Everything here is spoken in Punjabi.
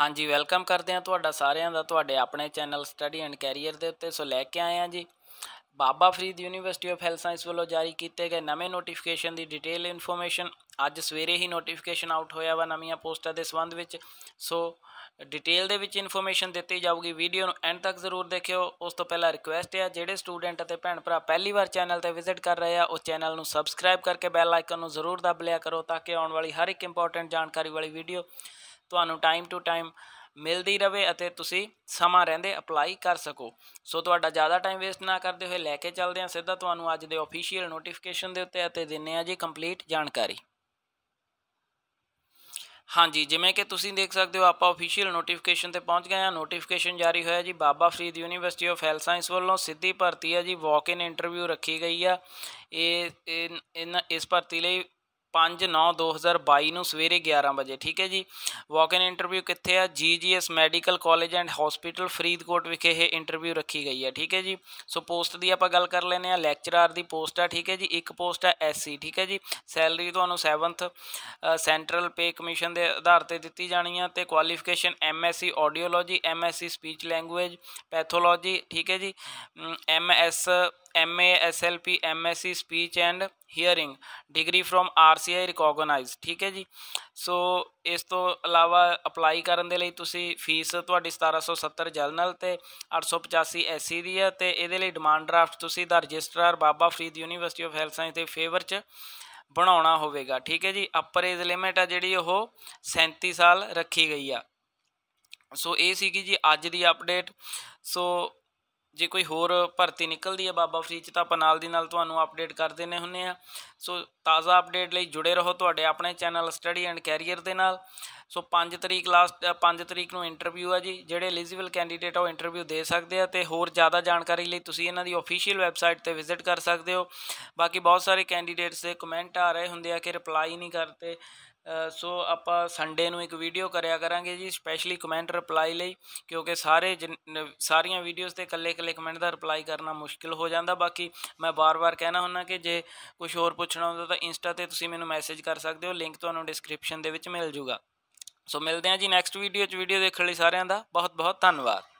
ਹਾਂਜੀ ਵੈਲਕਮ ਕਰਦੇ ਆ ਤੁਹਾਡਾ ਸਾਰਿਆਂ ਦਾ ਤੁਹਾਡੇ ਆਪਣੇ ਚੈਨਲ ਸਟੱਡੀ ਐਂਡ ਕੈਰੀਅਰ ਦੇ ਉੱਤੇ ਸੋ ਲੈ ਕੇ ਆਏ ਆ ਜੀ Baba Farid university of health science ਵੱਲੋਂ ਜਾਰੀ ਕੀਤੇ ਗਏ ਨਵੇਂ ਨੋਟੀਫਿਕੇਸ਼ਨ ਦੀ ਡਿਟੇਲ ਇਨਫੋਰਮੇਸ਼ਨ ਅੱਜ ਸਵੇਰੇ ਹੀ ਨੋਟੀਫਿਕੇਸ਼ਨ ਆਊਟ ਹੋਇਆ ਵਾ ਨਵੀਆਂ ਪੋਸਟਾਂ ਦੇ ਸੰਬੰਧ ਵਿੱਚ ਸੋ ਡਿਟੇਲ ਦੇ ਵਿੱਚ ਇਨਫੋਰਮੇਸ਼ਨ ਦਿੱਤੀ ਜਾਊਗੀ ਵੀਡੀਓ ਨੂੰ ਐਂਡ ਤੱਕ ਜ਼ਰੂਰ ਦੇਖਿਓ ਉਸ ਤੋਂ ਪਹਿਲਾਂ ਰਿਕੁਐਸਟ ਹੈ ਜਿਹੜੇ ਸਟੂਡੈਂਟ ਅਤੇ ਭੈਣ ਭਰਾ ਪਹਿਲੀ ਵਾਰ ਚੈਨਲ ਤੇ ਵਿਜ਼ਿਟ ਕਰ ਰਹੇ ਆ ਉਹ ਚੈਨਲ ਨੂੰ ਸਬਸਕ੍ਰਾਈਬ ਕਰਕੇ ਬੈਲ ਆਈਕਨ ਨੂੰ ਜ਼ਰੂਰ ਦਬ ਲਿਆ ਕਰੋ ਤਾਂ ਕਿ ਆਉਣ ਵਾਲੀ ਹਰ ਇੱਕ ਇੰਪੋਰਟੈਂਟ ਜਾਣਕਾਰੀ ਵਾਲੀ ਵੀਡੀਓ ਤੁਹਾਨੂੰ ਟਾਈਮ ਟੂ ਟਾਈਮ ਮਿਲਦੀ ਰਵੇ ਅਤੇ ਤੁਸੀਂ ਸਮਾਂ ਰਹਿੰਦੇ ਅਪਲਾਈ ਕਰ ਸਕੋ ਸੋ ਤੁਹਾਡਾ ਜ਼ਿਆਦਾ ਟਾਈਮ ਵੇਸਟ ਨਾ ਕਰਦੇ ਹੋਏ ਲੈ ਕੇ ਚੱਲਦੇ ਹਾਂ ਸਿੱਧਾ ਤੁਹਾਨੂੰ ਅੱਜ ਦੇ ਅਫੀਸ਼ੀਅਲ ਨੋਟੀਫਿਕੇਸ਼ਨ ਦੇ ਉੱਤੇ ਅਤੇ ਦਿੰਨੇ ਆ ਜੀ ਕੰਪਲੀਟ ਜਾਣਕਾਰੀ ਹਾਂਜੀ ਜਿਵੇਂ ਕਿ ਤੁਸੀਂ ਦੇਖ ਸਕਦੇ ਹੋ ਆਪਾਂ ਅਫੀਸ਼ੀਅਲ ਨੋਟੀਫਿਕੇਸ਼ਨ ਤੇ ਪਹੁੰਚ ਗਏ ਹਾਂ ਨੋਟੀਫਿਕੇਸ਼ਨ ਜਾਰੀ ਹੋਇਆ ਜੀ Baba Farid university of health science ਵੱਲੋਂ ਸਿੱਧੀ ਭਰਤੀ ਹੈ ਜੀ ਵਾਕ ਇਨ ਇੰਟਰਵਿਊ ਰੱਖੀ ਗਈ ਆ ਇਹ ਇਸ ਭਰਤੀ ਲਈ 5/9/2022 ਨੂੰ ਸਵੇਰੇ 11 ਵਜੇ ਠੀਕ ਹੈ ਜੀ ਵਾਕ ਇਨ ਇੰਟਰਵਿਊ ਕਿੱਥੇ ਆ GGS medical college and hospital Faridkot ਵਿਖੇ ਇਹ ਇੰਟਰਵਿਊ ਰੱਖੀ ਗਈ ਹੈ ਠੀਕ ਹੈ ਜੀ ਸੋ ਪੋਸਟ ਦੀ ਆਪਾਂ ਗੱਲ ਕਰ ਲੈਨੇ ਆ ਲੈਕਚਰਰ ਦੀ ਪੋਸਟ ਆ ਠੀਕ ਹੈ ਜੀ ਇੱਕ ਪੋਸਟ ਆ ਐਸਸੀ ਠੀਕ ਹੈ ਜੀ ਸੈਲਰੀ ਤੁਹਾਨੂੰ 7th ਸੈਂਟਰਲ ਪੇ ਕਮਿਸ਼ਨ ਦੇ ਆਧਾਰ ਤੇ ਦਿੱਤੀ ਜਾਣੀ ਆ ਤੇ qualification MSc audiology MSc speech language pathology ਠੀਕ ਹੈ ਜੀ MS MA SLP MSc speech and hearing degree from RCI recognise ਠੀਕ ਹੈ ਜੀ ਸੋ ਇਸ ਤੋਂ ਇਲਾਵਾ ਅਪਲਾਈ ਕਰਨ ਦੇ ਲਈ ਤੁਸੀਂ ਫੀਸ ਤੁਹਾਡੀ 1770 ਜਨਰਲ ਤੇ 885 ਐਸਸੀ e ਦੀ ਹੈ ਤੇ ਇਹਦੇ ਲਈ ਡਿਮਾਂਡ ਡਰਾਫਟ ਤੁਸੀਂ ਦਾ registrar Baba Farid university of health science ਦੇ ਫੇਵਰ 'ਚ ਬਣਾਉਣਾ ਹੋਵੇਗਾ ਠੀਕ ਹੈ ਜੀ ਅਪਰ ਏਜ ਲਿਮਿਟ ਆ ਜਿਹੜੀ ਉਹ 37 ਸਾਲ ਰੱਖੀ ਗਈ ਆ ਸੋ ਇਹ ਸੀਗੀ ਜੀ ਅੱਜ ਦੀ ਅਪਡੇਟ ਸੋ ਜੇ ਕੋਈ ਹੋਰ ਭਰਤੀ ਨਿਕਲਦੀ ਹੈ ਬਾਬਾ ਫਰੀਦ 'ਚ ਤਾਂ ਆਪਾਂ ਨਾਲ ਦੀ ਨਾਲ ਤੁਹਾਨੂੰ ਅਪਡੇਟ ਕਰ ਦਿੰਨੇ ਹੁੰਨੇ ਆ ਸੋ ਤਾਜ਼ਾ ਅਪਡੇਟ ਲਈ ਜੁੜੇ ਰਹੋ ਤੁਹਾਡੇ ਆਪਣੇ ਚੈਨਲ ਸਟੱਡੀ ਐਂਡ ਕੈਰੀਅਰ ਦੇ ਨਾਲ ਸੋ 5 ਤਰੀਕ ਲਾਸਟ 5 ਤਰੀਕ ਨੂੰ ਇੰਟਰਵਿਊ ਆ ਜੀ ਜਿਹੜੇ ਐਲੀਜੀਬਲ ਕੈਂਡੀਡੇਟ ਆ ਉਹ ਇੰਟਰਵਿਊ ਦੇ ਸਕਦੇ ਆ ਤੇ ਹੋਰ ਜ਼ਿਆਦਾ ਜਾਣਕਾਰੀ ਲਈ ਤੁਸੀਂ ਇਹਨਾਂ ਦੀ ਅਫੀਸ਼ੀਅਲ ਵੈਬਸਾਈਟ ਤੇ ਵਿਜ਼ਿਟ ਕਰ ਸਕਦੇ ਹੋ ਬਾਕੀ ਬਹੁਤ ਸਾਰੇ ਕੈਂਡੀਡੇਟਸ ਦੇ ਕਮੈਂਟ ਆ ਰਹੇ ਹੁੰਦੇ ਆ ਕਿ ਰਿਪਲਾਈ ਨਹੀਂ ਕਰਦੇ ਸੋ ਆਪਾਂ ਸੰਡੇ ਨੂੰ ਇੱਕ ਵੀਡੀਓ ਕਰਿਆ ਕਰਾਂਗੇ ਜੀ ਸਪੈਸ਼ਲੀ ਕਮੈਂਟ ਰਿਪਲਾਈ ਲਈ ਕਿਉਂਕਿ ਸਾਰੇ ਸਾਰੀਆਂ ਵੀਡੀਓਜ਼ ਤੇ ਇਕੱਲੇ-ਇਕੱਲੇ ਕਮੈਂਟ ਦਾ ਰਿਪਲਾਈ ਕਰਨਾ ਮੁਸ਼ਕਿਲ ਹੋ ਜਾਂਦਾ ਬਾਕੀ ਮੈਂ ਬਾਰ-ਬਾਰ ਕਹਿਣਾ ਹੁੰਦਾ ਕਿ ਜੇ ਕੁਝ ਹੋਰ ਪੁੱਛਣਾ ਹੁੰਦਾ ਤਾਂ ਇੰਸਟਾ ਤੇ ਤੁਸੀਂ ਮੈਨੂੰ ਮੈਸੇਜ ਕਰ ਸਕਦੇ ਹੋ ਲਿੰਕ ਤੁਹਾਨੂੰ ਡਿਸਕ੍ਰਿਪਸ਼ਨ ਦੇ ਵਿੱਚ ਮਿਲ ਜੂਗਾ ਸੋ ਮਿਲਦੇ ਹਾਂ ਜੀ ਨੈਕਸਟ ਵੀਡੀਓ 'ਚ ਵੀਡੀਓ ਦੇਖਣ ਲਈ ਸਾਰਿਆਂ ਦਾ ਬਹੁਤ-ਬਹੁਤ ਧੰਨਵਾਦ